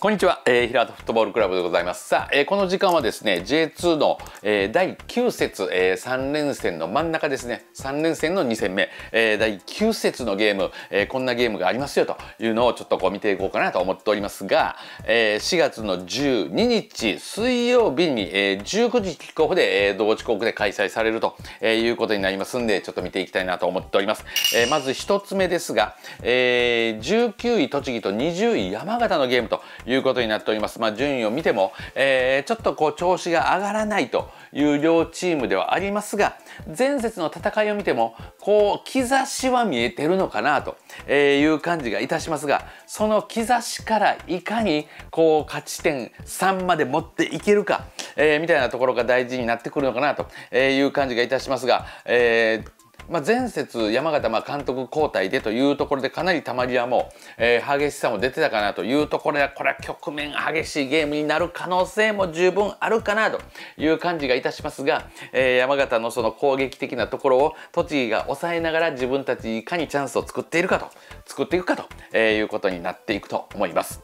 こんにちは、えー、平田フットボールクラブでございます。さあ、えー、この時間はですね、J2 の、えー、第9節、えー、3連戦の真ん中ですね、3連戦の2戦目、えー、第9節のゲーム、えー、こんなゲームがありますよというのをちょっとこう見ていこうかなと思っておりますが、えー、4月の12日水曜日に、えー、19時キックオフで、えー、同時刻で開催されると、えー、いうことになりますんで、ちょっと見ていきたいなと思っております。えー、まず一つ目ですが、えー、19位栃木と20位山形のゲームということになっております。まあ、順位を見ても、えー、ちょっとこう調子が上がらないという両チームではありますが前節の戦いを見てもこう兆しは見えてるのかなという感じがいたしますがその兆しからいかにこう勝ち点3まで持っていけるか、えー、みたいなところが大事になってくるのかなという感じがいたしますが、えーまあ、前節山形まあ監督交代でというところでかなり球際も、えー、激しさも出てたかなというところでこれは局面激しいゲームになる可能性も十分あるかなという感じがいたしますが、えー、山形のその攻撃的なところを栃木が抑えながら自分たちいかにチャンスを作っているかと作っていくかと、えー、いうことになっていくと思います。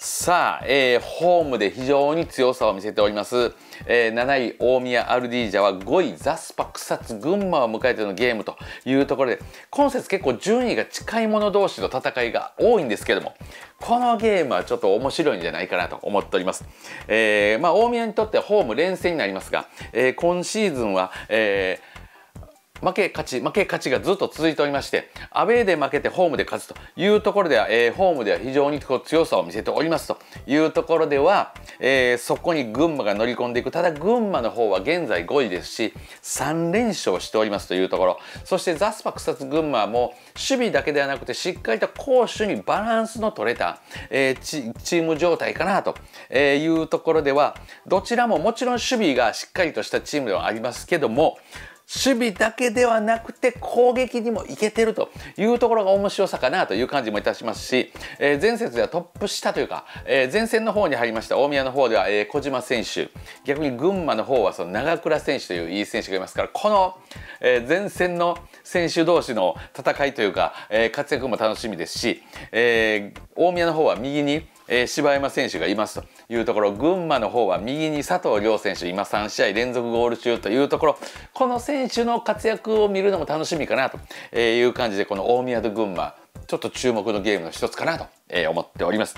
さあ、えー、ホームで非常に強さを見せております。えー、7位大宮アルディージャは5位ザスパ草津群馬を迎えてのゲームというところで今節結構順位が近い者同士の戦いが多いんですけどもこのゲームはちょっと面白いんじゃないかなと思っております、えー、まあ、大宮にとってホーム連戦になりますが、えー、今シーズンは、えー負け勝ち負け勝ちがずっと続いておりましてアウェーで負けてホームで勝つというところでは、えー、ホームでは非常に強さを見せておりますというところでは、えー、そこに群馬が乗り込んでいくただ群馬の方は現在5位ですし3連勝しておりますというところそしてザスパ草津群馬も守備だけではなくてしっかりと攻守にバランスの取れた、えー、チーム状態かなというところではどちらももちろん守備がしっかりとしたチームではありますけども守備だけではなくて攻撃にもいけてるというところが面白さかなという感じもいたしますし、えー、前節ではトップ下というか、えー、前線の方に入りました大宮の方では、え小島選手逆に群馬の方はその長倉選手といういい選手がいますからこの、え前線の選手同士の戦いというか、え活躍も楽しみですし、え大宮の方は右にえー、柴山選手がいますというところ群馬の方は右に佐藤亮選手今3試合連続ゴール中というところこの選手の活躍を見るのも楽しみかなという感じでこの大宮と群馬ちょっと注目のゲームの一つかなと思っております。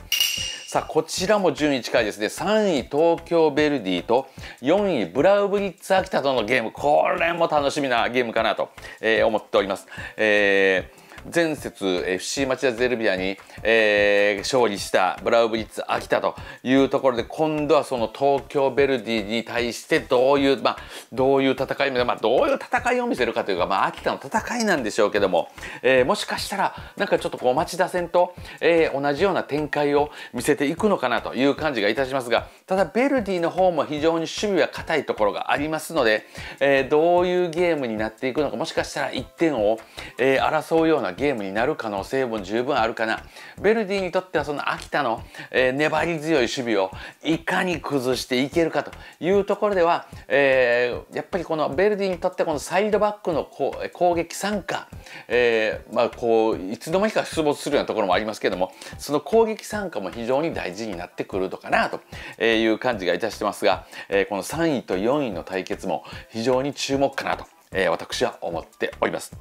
さあこちらも順位近いですね3位東京ヴェルディと4位ブラウブリッツ秋田とのゲームこれも楽しみなゲームかなと、え思っております、え前節 FC 町田ゼルビアに、えー、勝利したブラウブリッツ秋田というところで今度はその東京ヴェルディに対してどういう、まあ、どういう戦い、まあ、どういう戦いを見せるかというか、まあ、秋田の戦いなんでしょうけども、えー、もしかしたらなんかちょっとこう町田戦と、えー、同じような展開を見せていくのかなという感じがいたしますがただベルディの方も非常に守備は硬いところがありますので、えー、どういうゲームになっていくのかもしかしたら1点を、えー、争うようなゲームになる可能性も十分あるかなベルディにとってはその秋田の、えー、粘り強い守備をいかに崩していけるかというところでは、えやっぱりこのベルディにとってこのサイドバックの攻撃参加、えまあ、こういつの間にか出没するようなところもありますけどもその攻撃参加も非常に大事になってくるのかなと、えいう感じがいたしてますが、えー、この3位と4位の対決も非常に注目かなと、えー、私は思っております。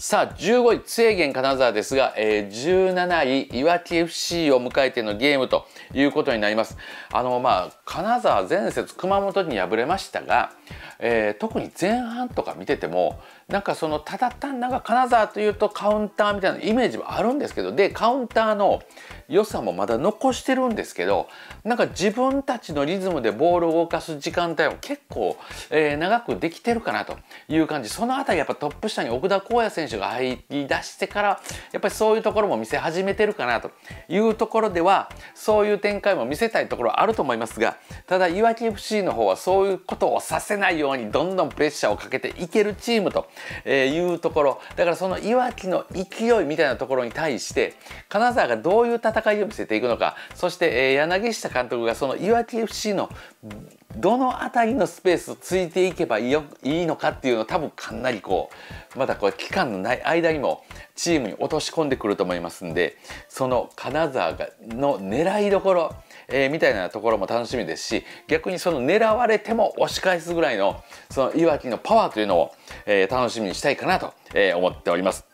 さあ15位津江源金沢ですが、えー、17位いわき FC を迎えてのゲームということになりますあのまあ金沢前節熊本に敗れましたが、えー、特に前半とか見ててもなんかそのただ単なんか金沢というとカウンターみたいなイメージもあるんですけどでカウンターの良さもまだ残してるんですけどなんか自分たちのリズムでボールを動かす時間帯を結構、えー、長くできてるかなという感じその辺りやっぱトップ下に奥田光也選手が入り出してからやっぱりそういうところも見せ始めてるかなというところではそういう展開も見せたいところはあると思いますがただいわき FC の方はそういうことをさせないようにどんどんプレッシャーをかけていけるチームとえー、いうところだからそのいわきの勢いみたいなところに対して金沢がどういう戦いを見せていくのかそして、えー、柳下監督がそのいわき FC のどの辺りのスペースをついていけばいいいいのかっていうのを多分かなりこうまだこう期間のない間にもチームに落とし込んでくると思いますんでその金沢がの狙いどころえー、みたいなところも楽しみですし逆にその狙われても押し返すぐらいのそのいわきのパワーというのを、えー、楽しみにしたいかなと、えー、思っております。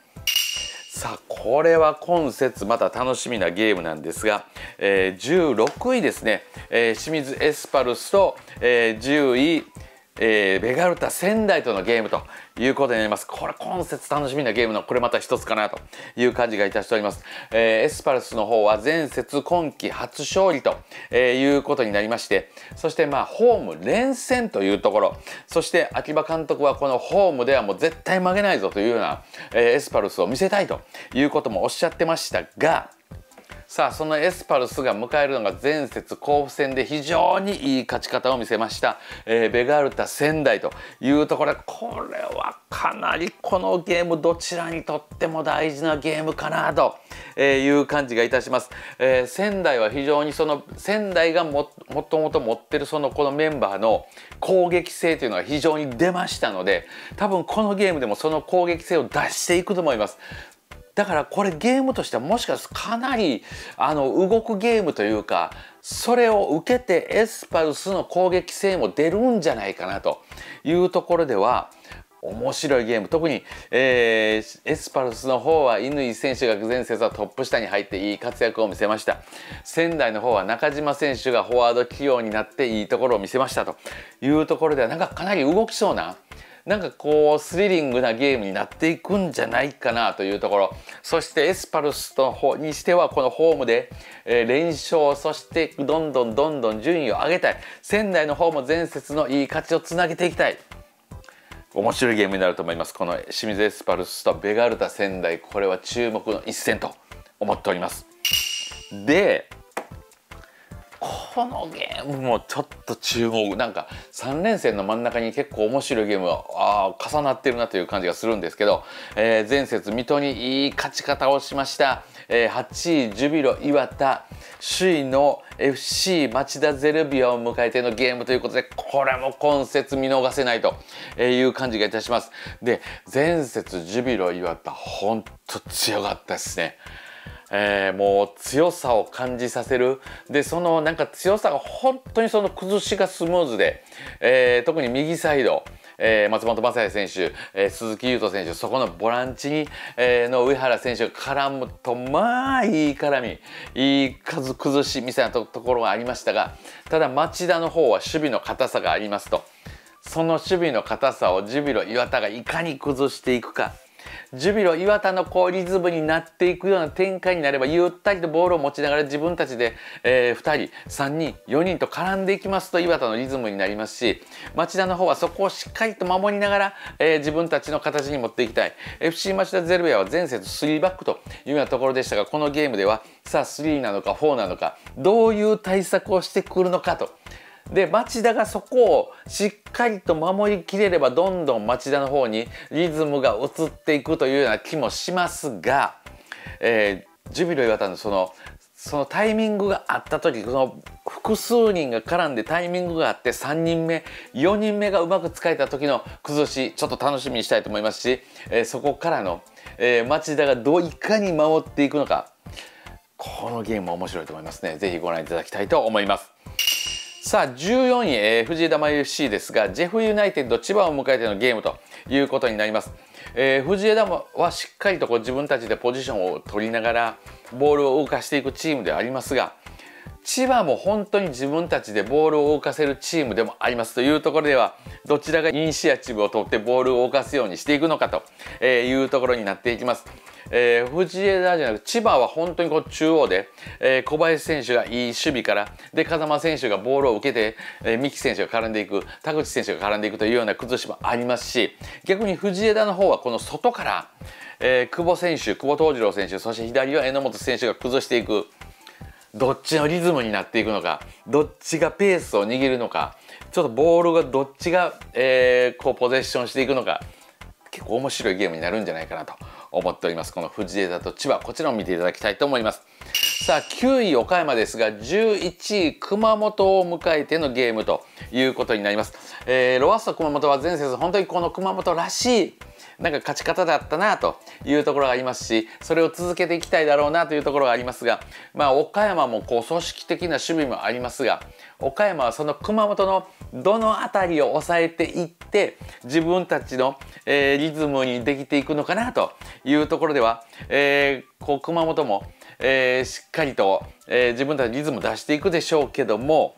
さあこれは今節また楽しみなゲームなんですが、えー、16位ですね、えー、清水エスパルスと、えー、10位えー、ベガルタ仙台とのゲームということになります。これ今節楽しみなゲームのこれまた一つかなという感じがいたしております。えー、エスパルスの方は前節今季初勝利と、えー、いうことになりまして、そしてまあホーム連戦というところ、そして秋葉監督はこのホームではもう絶対負けないぞというような、えー、エスパルスを見せたいということもおっしゃってましたが、さあそのエスパルスが迎えるのが前節甲府戦で非常にいい勝ち方を見せました、えー、ベガルタ仙台というところこれはかなりこのゲームどちらにとっても大事なゲームかなという感じがいたします、えー、仙台は非常にその仙台がもともと持ってるそのこのメンバーの攻撃性というのが非常に出ましたので多分このゲームでもその攻撃性を出していくと思いますだからこれゲームとしてはもしかするとかなりあの動くゲームというかそれを受けてエスパルスの攻撃性も出るんじゃないかなというところでは面白いゲーム特に、えー、エスパルスの方は乾選手が前節はトップ下に入っていい活躍を見せました仙台の方は中島選手がフォワード起用になっていいところを見せましたというところではなんかかなり動きそうななんかこうスリリングなゲームになっていくんじゃないかなというところそしてエスパルスの方にしてはこのホームで、え連勝そしてどんどんどんどん順位を上げたい仙台の方も前節のいい勝ちをつなげていきたい面白いゲームになると思いますこの清水エスパルスとベガルタ仙台これは注目の一戦と思っておりますでこのゲームもちょっと注目なんか3連戦の真ん中に結構面白いゲームあ重なってるなという感じがするんですけど、えー、前節水戸にいい勝ち方をしました、えー、8位ジュビロ磐田首位の FC 町田ゼルビアを迎えてのゲームということでこれも今節見逃せないという感じがいたしますで前節ジュビロ磐田ほんと強かったですねえー、もう強さを感じさせるでそのなんか強さが本当にその崩しがスムーズで、えー、特に右サイド、えー、松本雅也選手、え鈴木優斗選手そこのボランチに、えの上原選手が絡むとまあいい絡みいい数崩しみたいなところがありましたがただ町田の方は守備の硬さがありますと。その守備の硬さをジュビロ磐田がいかに崩していくかジュビロ磐田のこうリズムになっていくような展開になればゆったりとボールを持ちながら自分たちで、えー、2人3人4人と絡んでいきますと磐田のリズムになりますし町田の方はそこをしっかりと守りながら、えー、自分たちの形に持っていきたい FC 町田ゼルビアは前節3バックというようなところでしたがこのゲームではさあ3なのか4なのかどういう対策をしてくるのかとで町田がそこをしっかりと守りきれればどんどん町田の方にリズムが移っていくというような気もしますが、えー、ジュビロ磐田のそのそのタイミングがあった時この複数人が絡んでタイミングがあって3人目4人目がうまく使えた時の崩しちょっと楽しみにしたいと思いますし、えー、そこからの、えー、町田がどういかに守っていくのかこのゲーム面白いと思いますね是非ご覧いただきたいと思います。さあ14位、えー、藤枝真 FC ですがジェフユナイテッド千葉を迎えてのゲームということになります、えー、藤枝はしっかりとこう自分たちでポジションを取りながらボールを動かしていくチームでありますが千葉も本当に自分たちでボールを動かせるチームでもありますというところではどちらがイニシアチブを取ってボールを動かすようにしていくのかというところになっていきます。えー、藤枝じゃなく千葉は本当にこう中央で、えー、小林選手がいい守備からで風間選手がボールを受けて、えー、三木選手が絡んでいく田口選手が絡んでいくというような崩しもありますし逆に藤枝の方はこの外から、えー、久保選手久保藤次郎選手そして左は榎本選手が崩していく。どっちのリズムになっていくのかどっちがペースを握るのかちょっとボールがどっちが、えー、こうポゼッションしていくのか結構面白いゲームになるんじゃないかなと思っております。この富士枝と千葉、こちらを見ていただきたいと思います。さあ9位岡山ですが11位熊本を迎えてのゲームということになります、えー、ロアッソ熊本は前節本当にこの熊本らしいなんか勝ち方だったなというところがありますしそれを続けていきたいだろうなというところがありますが、まあ、岡山もこう組織的な守備もありますが岡山はその熊本のどの辺りを抑えていって自分たちの、えー、リズムにできていくのかなというところでは、えー、こう熊本もえー、しっかりと、えー、自分たちリズム出していくでしょうけども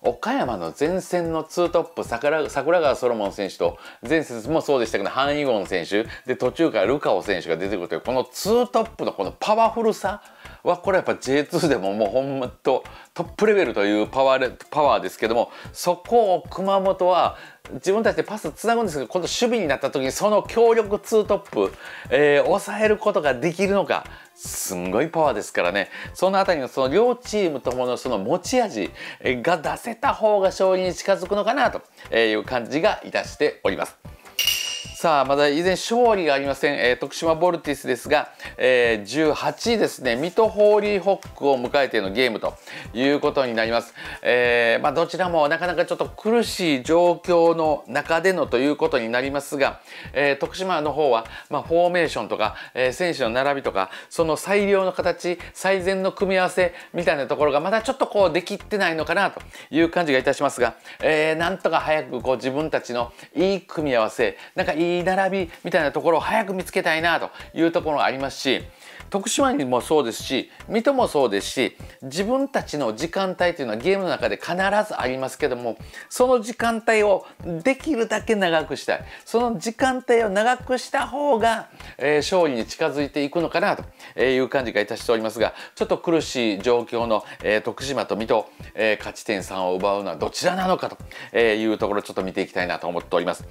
岡山の前線のツートップ桜桜川ソロモン選手と前節もそうでしたけどハン・イゴン選手で途中からルカオ選手が出てくるというこのツートップのこのパワフルさはこれやっぱ J2 でももうほんまとトップレベルというパワーパワーですけどもそこを熊本は自分たちでパスつなぐんですけど今度守備になった時にその強力2トップ、えー、抑えることができるのかすんごいパワーですからねその辺りのその両チームとものその持ち味が出せた方が勝利に近づくのかなという感じがいたしております。さあまだ以前勝利がありません、えー、徳島ボルティスですが、えー、18位ですね水戸ホーリーホックを迎えてのゲームということになります、えー、まあ、どちらもなかなかちょっと苦しい状況の中でのということになりますが、え徳島の方は、まあ、フォーメーションとか、え選手の並びとかその最良の形最善の組み合わせみたいなところがまだちょっとこうできってないのかなという感じがいたしますが、えなんとか早くこう自分たちのいい組み合わせなんかいいいい並びみたいなところを早く見つけたいなというところがありますし徳島にもそうですし水戸もそうですし自分たちの時間帯というのはゲームの中で必ずありますけどもその時間帯をできるだけ長くしたいその時間帯を長くした方が、えー、勝利に近づいていくのかなという感じがいたしておりますがちょっと苦しい状況の、えー、徳島と水戸、えー、勝ち点3を奪うのはどちらなのかというところちょっと見ていきたいなと思っております。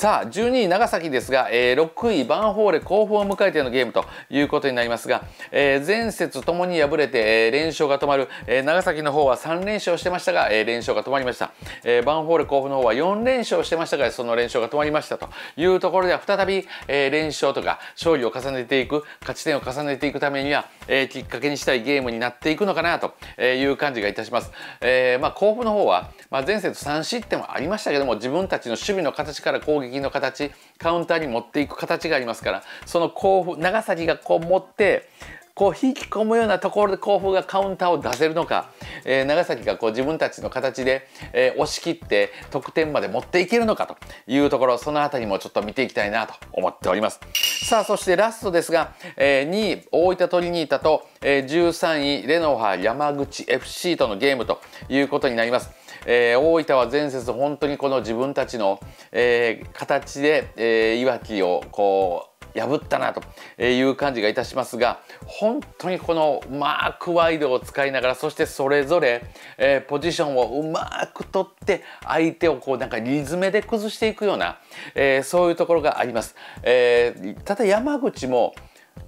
さあ12位長崎ですが、えー、6位バンホーレ甲府を迎えてのゲームということになりますが、えー、前節ともに敗れて、えー、連勝が止まる、え長崎の方は3連勝してましたが、え連勝が止まりました、えバンホーレ甲府の方は4連勝してましたがその連勝が止まりましたというところでは再び、え連勝とか勝利を重ねていく勝ち点を重ねていくためには、えきっかけにしたいゲームになっていくのかなという感じがいたします、えまあ、甲府の方は、まあ、前節3失点はありましたけども自分たちの守備の形から攻撃撃の形カウンターに持っていく形がありますからその甲府長崎がこう持ってこう引き込むようなところで甲府がカウンターを出せるのか、えー、長崎がこう自分たちの形で、えー、押し切って得点まで持っていけるのかというところその辺りもちょっと見ていきたいなと思っておりますさあそしてラストですが、えー、2位大分トリニータと、えー、13位レノファ山口 FC とのゲームということになりますえー、大分は前節本当にこの自分たちの、えー、形で、えー、いわきをこう破ったなという感じがいたしますが本当にこのマークワイドを使いながらそしてそれぞれ、えー、ポジションをうまく取って相手をこうなんかリズムで崩していくような、えー、そういうところがあります。えー、ただ山口も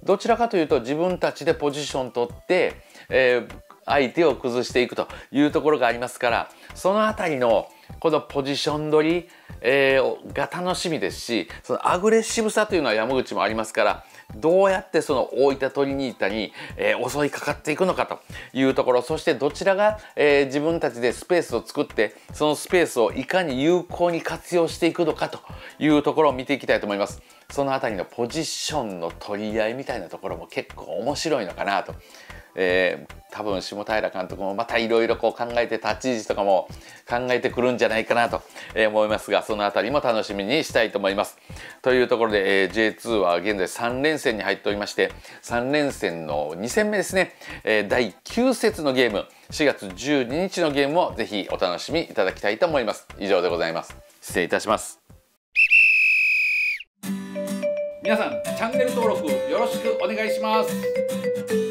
どちらかというと自分たちでポジション取って、え相手を崩していくというところがありますからその辺りのこのポジション取り、えー、が楽しみですしそのアグレッシブさというのは山口もありますからどうやってその大分トリニータに、えー、襲いかかっていくのかというところそしてどちらが、えー、自分たちでスペースを作ってそのスペースをいかに有効に活用していくのかというところを見ていきたいと思います。そのたりのポジションの取り合いみたいなところも結構面白いのかなとえー、多分下平監督もまたいろいろ考えて立ち位置とかも考えてくるんじゃないかなと思いますがその辺りも楽しみにしたいと思います。というところで、えー、J2 は現在3連戦に入っておりまして3連戦の2戦目ですね、えー、第9節のゲーム4月12日のゲームをぜひお楽しみいただきたいと思います。以上でございます。失礼いたします。皆さんチャンネル登録よろしくお願いします。